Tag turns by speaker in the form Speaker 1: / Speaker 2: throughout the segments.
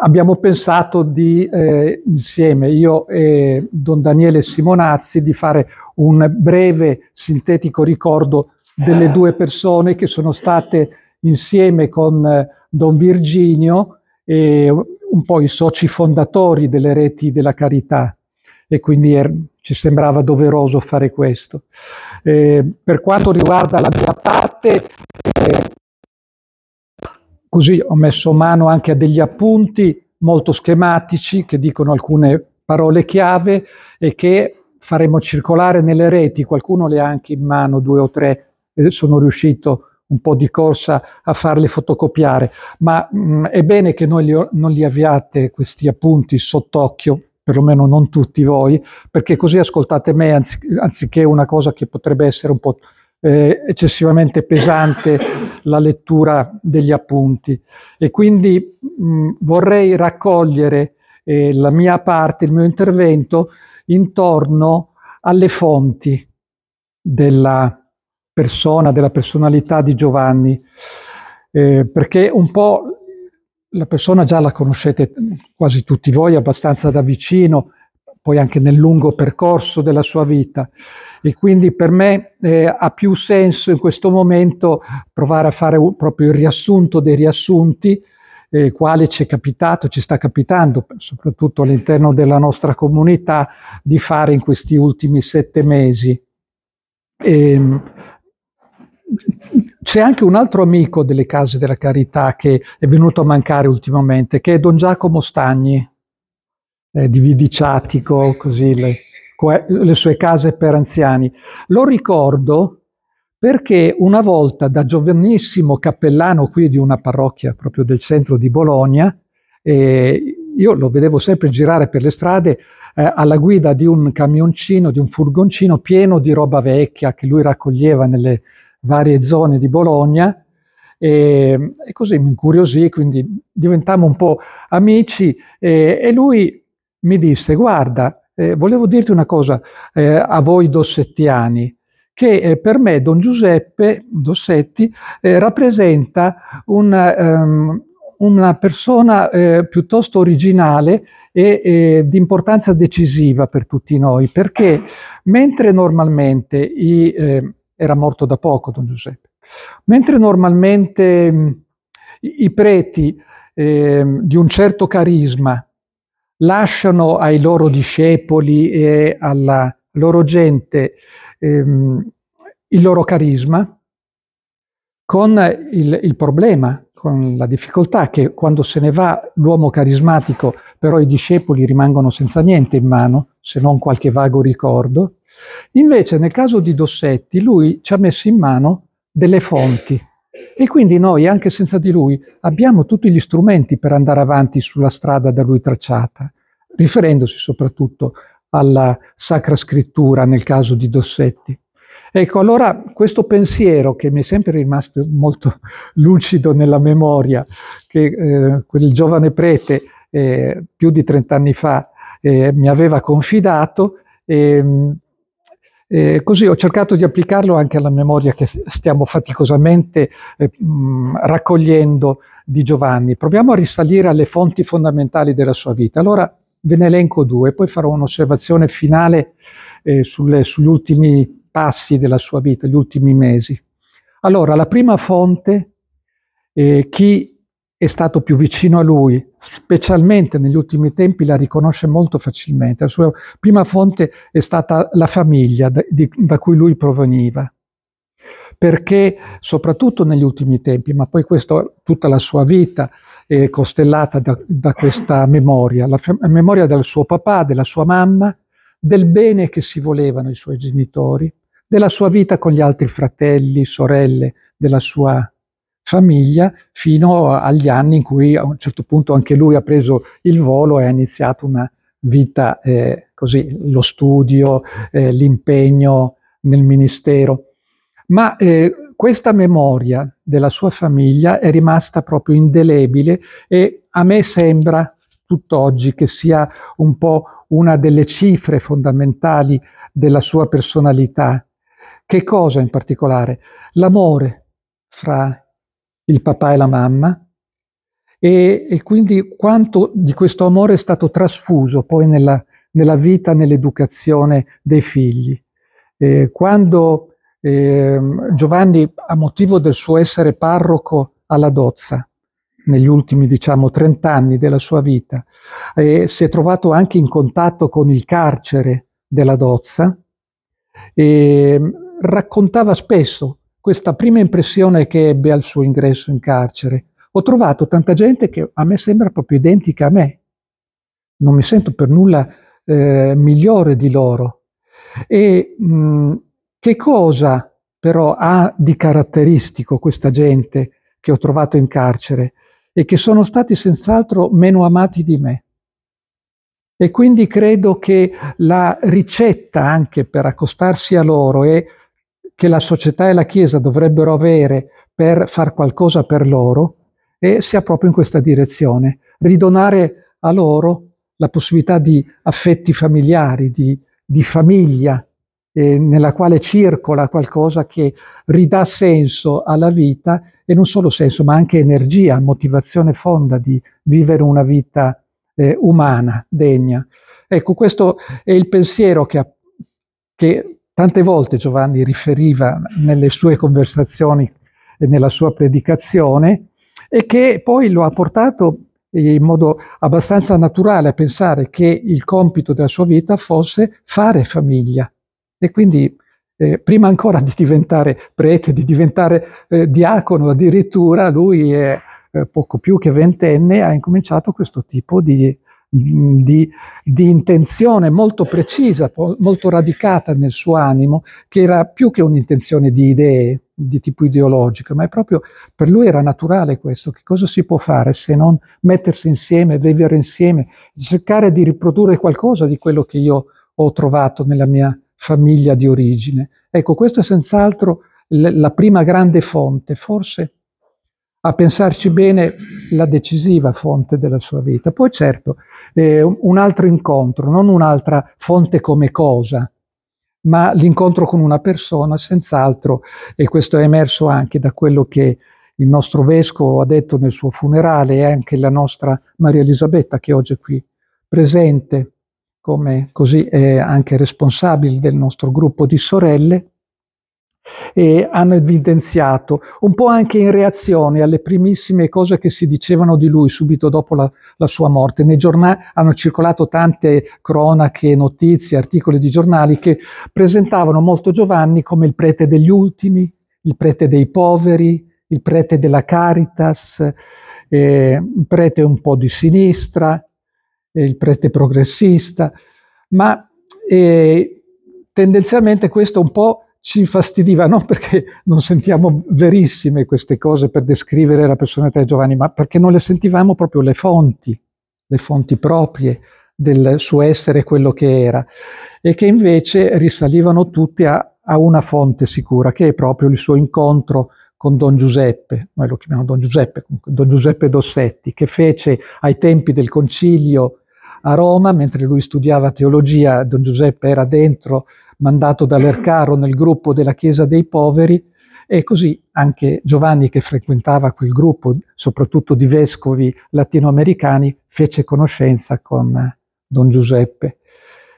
Speaker 1: abbiamo pensato di, eh, insieme, io e Don Daniele Simonazzi, di fare un breve sintetico ricordo delle due persone che sono state insieme con eh, Don Virginio e un po' i soci fondatori delle reti della carità e quindi er ci sembrava doveroso fare questo. Eh, per quanto riguarda la mia parte, Così ho messo mano anche a degli appunti molto schematici che dicono alcune parole chiave e che faremo circolare nelle reti, qualcuno le ha anche in mano, due o tre, e sono riuscito un po' di corsa a farle fotocopiare, ma mh, mm, è bene che noi li, non li avviate questi appunti sott'occhio, perlomeno non tutti voi, perché così ascoltate me anzi, anziché una cosa che potrebbe essere un po' eh, eccessivamente pesante la lettura degli appunti e quindi mh, mm, vorrei raccogliere eh, la mia parte, il mio intervento intorno alle fonti della persona, della personalità di Giovanni, eh, perché un po' la persona già la conoscete quasi tutti voi abbastanza da vicino, poi anche nel lungo percorso della sua vita. E quindi per me eh, ha più senso in questo momento provare a fare un, proprio il riassunto dei riassunti, eh, quale ci è capitato, ci sta capitando, soprattutto all'interno della nostra comunità, di fare in questi ultimi sette mesi. E, ehm, c'è anche un altro amico delle case della carità che è venuto a mancare ultimamente, che è Don Giacomo Stagni, eh, di Vidiciatico, così le, le sue case per anziani. Lo ricordo perché una volta da giovanissimo cappellano qui di una parrocchia proprio del centro di Bologna, eh, io lo vedevo sempre girare per le strade eh, alla guida di un camioncino, di un furgoncino pieno di roba vecchia che lui raccoglieva nelle varie zone di Bologna e, e così mi incuriosì, quindi diventammo un po' amici eh, e lui mi disse, guarda, eh, volevo dirti una cosa eh, a voi dossettiani, che eh, per me Don Giuseppe Dossetti eh, rappresenta una, um, ehm, una persona eh, piuttosto originale e di importanza decisiva per tutti noi, perché mentre normalmente i, eh, era morto da poco Don Giuseppe, mentre normalmente mh, mm, i, i preti ehm, di un certo carisma, lasciano ai loro discepoli e alla loro gente ehm, il loro carisma, con il, il, problema, con la difficoltà che quando se ne va l'uomo carismatico, però i discepoli rimangono senza niente in mano, se non qualche vago ricordo. Invece nel caso di Dossetti, lui ci ha messo in mano delle fonti, e quindi noi, anche senza di lui, abbiamo tutti gli strumenti per andare avanti sulla strada da lui tracciata, riferendosi soprattutto alla Sacra Scrittura nel caso di Dossetti. Ecco, allora questo pensiero che mi è sempre rimasto molto lucido nella memoria, che eh, quel giovane prete eh, più di 30 anni fa eh, mi aveva confidato, ehm, eh, così ho cercato di applicarlo anche alla memoria che stiamo faticosamente eh, mh, mm, raccogliendo di Giovanni. Proviamo a risalire alle fonti fondamentali della sua vita. Allora ve ne elenco due, poi farò un'osservazione finale eh, sulle, sugli ultimi passi della sua vita, gli ultimi mesi. Allora, la prima fonte, eh, chi è stato più vicino a lui, specialmente negli ultimi tempi la riconosce molto facilmente. La sua prima fonte è stata la famiglia da, di, da cui lui proveniva, perché soprattutto negli ultimi tempi, ma poi questo, tutta la sua vita è costellata da, da questa memoria, la, la memoria del suo papà, della sua mamma, del bene che si volevano i suoi genitori, della sua vita con gli altri fratelli, sorelle, della sua famiglia fino agli anni in cui a un certo punto anche lui ha preso il volo e ha iniziato una vita eh, così, lo studio, eh, l'impegno nel ministero. Ma eh, questa memoria della sua famiglia è rimasta proprio indelebile e a me sembra tutt'oggi che sia un po' una delle cifre fondamentali della sua personalità. Che cosa in particolare? L'amore fra il papà e la mamma, e, e quindi quanto di questo amore è stato trasfuso poi nella, nella vita, nell'educazione dei figli. Eh, quando eh, Giovanni, a motivo del suo essere parroco alla Dozza, negli ultimi diciamo 30 anni della sua vita, eh, si è trovato anche in contatto con il carcere della Dozza e ehm, raccontava spesso questa prima impressione che ebbe al suo ingresso in carcere. Ho trovato tanta gente che a me sembra proprio identica a me. Non mi sento per nulla eh, migliore di loro. E mh, mm, che cosa però ha di caratteristico questa gente che ho trovato in carcere e che sono stati senz'altro meno amati di me? E quindi credo che la ricetta anche per accostarsi a loro è che la società e la Chiesa dovrebbero avere per far qualcosa per loro e sia proprio in questa direzione, ridonare a loro la possibilità di affetti familiari, di, di famiglia, eh, nella quale circola qualcosa che ridà senso alla vita e non solo senso, ma anche energia, motivazione fonda di vivere una vita eh, umana, degna. Ecco, questo è il pensiero che, che Tante volte Giovanni riferiva nelle sue conversazioni e nella sua predicazione e che poi lo ha portato in modo abbastanza naturale a pensare che il compito della sua vita fosse fare famiglia. E quindi eh, prima ancora di diventare prete, di diventare eh, diacono addirittura, lui è eh, poco più che ventenne, ha incominciato questo tipo di di, di, intenzione molto precisa, molto radicata nel suo animo, che era più che un'intenzione di idee di tipo ideologico, ma è proprio per lui era naturale questo, che cosa si può fare se non mettersi insieme, vivere insieme, cercare di riprodurre qualcosa di quello che io ho trovato nella mia famiglia di origine. Ecco, questo è senz'altro la prima grande fonte, forse a pensarci bene, la decisiva fonte della sua vita. Poi certo, eh, un altro incontro, non un'altra fonte come cosa, ma l'incontro con una persona, senz'altro, e questo è emerso anche da quello che il nostro vescovo ha detto nel suo funerale e anche la nostra Maria Elisabetta, che oggi è qui presente, come così è anche responsabile del nostro gruppo di sorelle, e hanno evidenziato, un po' anche in reazione alle primissime cose che si dicevano di lui subito dopo la, la sua morte. Nei giornali hanno circolato tante cronache, notizie, articoli di giornali che presentavano molto Giovanni come il prete degli ultimi, il prete dei poveri, il prete della Caritas, eh, il prete un po' di sinistra, eh, il prete progressista, ma eh, tendenzialmente questo un po' ci infastidiva non perché non sentiamo verissime queste cose per descrivere la personalità di Giovanni, ma perché non le sentivamo proprio le fonti, le fonti proprie del suo essere quello che era, e che invece risalivano tutte a, a una fonte sicura, che è proprio il suo incontro con Don Giuseppe, noi lo chiamiamo Don Giuseppe, Don Giuseppe Dossetti, che fece ai tempi del concilio a Roma, mentre lui studiava teologia, Don Giuseppe era dentro mandato dall'Ercaro nel gruppo della Chiesa dei Poveri e così anche Giovanni che frequentava quel gruppo, soprattutto di vescovi latinoamericani, fece conoscenza con Don Giuseppe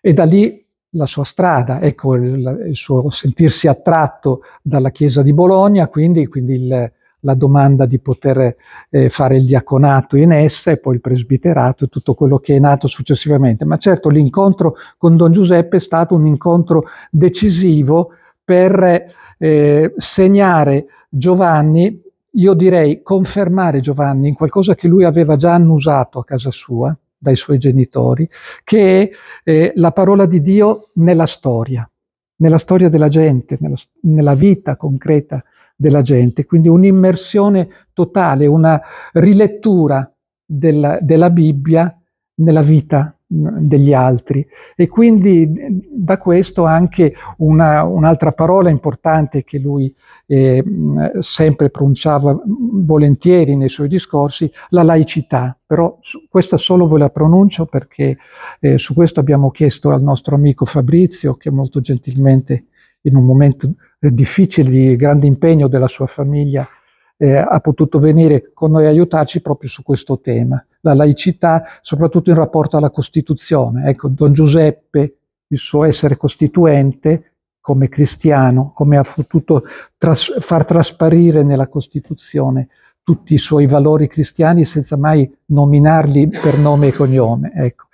Speaker 1: e da lì la sua strada, ecco il, il suo sentirsi attratto dalla Chiesa di Bologna, quindi, quindi il, la domanda di poter eh, fare il diaconato in essa e poi il presbiterato e tutto quello che è nato successivamente. Ma certo l'incontro con Don Giuseppe è stato un incontro decisivo per eh, segnare Giovanni, io direi confermare Giovanni in qualcosa che lui aveva già annusato a casa sua dai suoi genitori, che è eh, la parola di Dio nella storia, nella storia della gente, nella, nella vita concreta della gente, quindi un'immersione totale, una rilettura della, della Bibbia nella vita mm, degli altri e quindi mm, da questo anche una, un'altra parola importante che lui eh, mm, sempre pronunciava volentieri nei suoi discorsi, la laicità, però su, questa solo ve la pronuncio perché eh, su questo abbiamo chiesto al nostro amico Fabrizio che molto gentilmente in un momento difficile di grande impegno della sua famiglia, eh, ha potuto venire con noi a aiutarci proprio su questo tema, la laicità, soprattutto in rapporto alla Costituzione. Ecco, Don Giuseppe, il suo essere costituente come cristiano, come ha potuto tras far trasparire nella Costituzione tutti i suoi valori cristiani senza mai nominarli per nome e cognome. Ecco.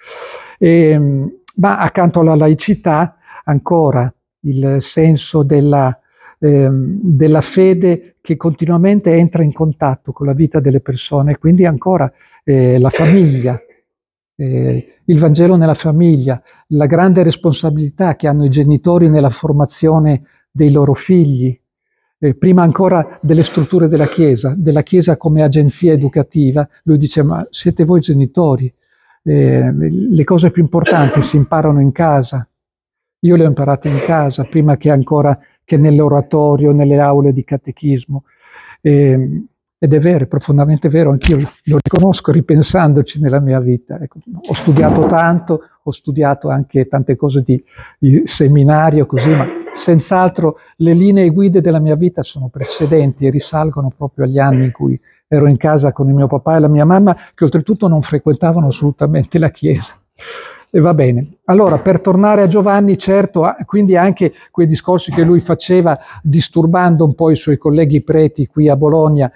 Speaker 1: E, ehm, ma accanto alla laicità, ancora il senso della, ehm, della, fede che continuamente entra in contatto con la vita delle persone, quindi ancora eh, la famiglia, eh, il Vangelo nella famiglia, la grande responsabilità che hanno i genitori nella formazione dei loro figli, eh, prima ancora delle strutture della Chiesa, della Chiesa come agenzia educativa, lui dice ma siete voi genitori, eh, le cose più importanti si imparano in casa, io le ho imparate in casa, prima che ancora che nell'oratorio, nelle aule di catechismo. E, ehm, ed è vero, è profondamente vero, anch'io lo, riconosco ripensandoci nella mia vita. Ecco, ho studiato tanto, ho studiato anche tante cose di, di seminario, così, ma senz'altro le linee guide della mia vita sono precedenti e risalgono proprio agli anni in cui ero in casa con il mio papà e la mia mamma, che oltretutto non frequentavano assolutamente la chiesa. E va bene. Allora, per tornare a Giovanni, certo, quindi anche quei discorsi che lui faceva disturbando un po' i suoi colleghi preti qui a Bologna,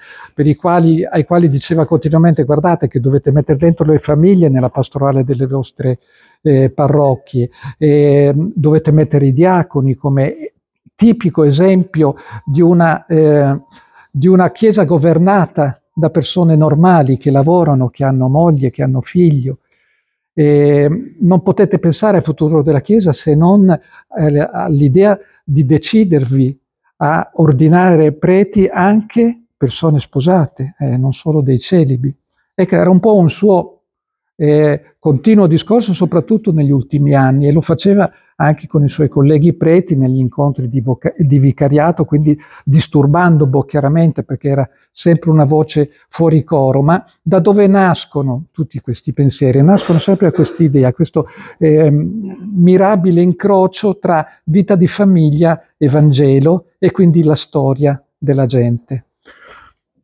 Speaker 1: quali, ai quali diceva continuamente guardate che dovete mettere dentro le famiglie nella pastorale delle vostre eh, parrocchie, eh, dovete mettere i diaconi come tipico esempio di una, eh, di una chiesa governata da persone normali che lavorano, che hanno moglie, che hanno figlio eh, non potete pensare al futuro della Chiesa se non eh, all'idea di decidervi a ordinare preti anche persone sposate, eh, non solo dei celibi. Ecco, era un po' un suo eh, continuo discorso soprattutto negli ultimi anni e lo faceva anche con i suoi colleghi preti negli incontri di, di vicariato, quindi disturbando Bo chiaramente perché era sempre una voce fuori coro, ma da dove nascono tutti questi pensieri? Nascono sempre a quest'idea, a questo eh, mirabile incrocio tra vita di famiglia Evangelo e quindi la storia della gente.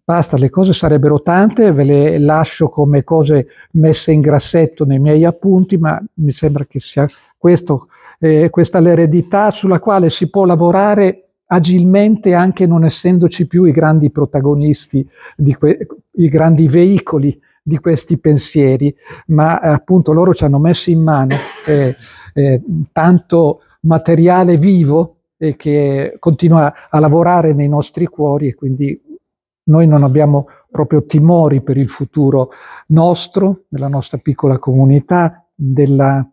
Speaker 1: Basta, le cose sarebbero tante, ve le lascio come cose messe in grassetto nei miei appunti, ma mi sembra che sia questo, eh, questa l'eredità sulla quale si può lavorare agilmente anche non essendoci più i grandi protagonisti, que- i grandi veicoli di questi pensieri, ma eh, appunto loro ci hanno messo in mano eh, eh, tanto materiale vivo che continua a lavorare nei nostri cuori e quindi noi non abbiamo proprio timori per il futuro nostro, della nostra piccola comunità, della,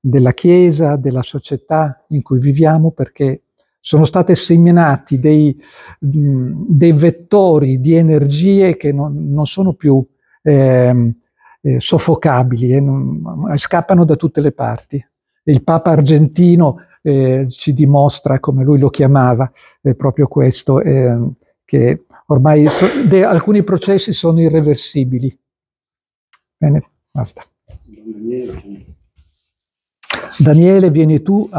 Speaker 1: della Chiesa, della società in cui viviamo, perché sono state seminati dei, dei vettori di energie che non, non sono più ehm, eh, soffocabili, eh, non, scappano da tutte le parti. Il Papa argentino eh, ci dimostra, come lui lo chiamava, eh, proprio questo ehm, che ormai so, de, alcuni processi sono irreversibili. Bene, basta. Daniele, vieni tu a...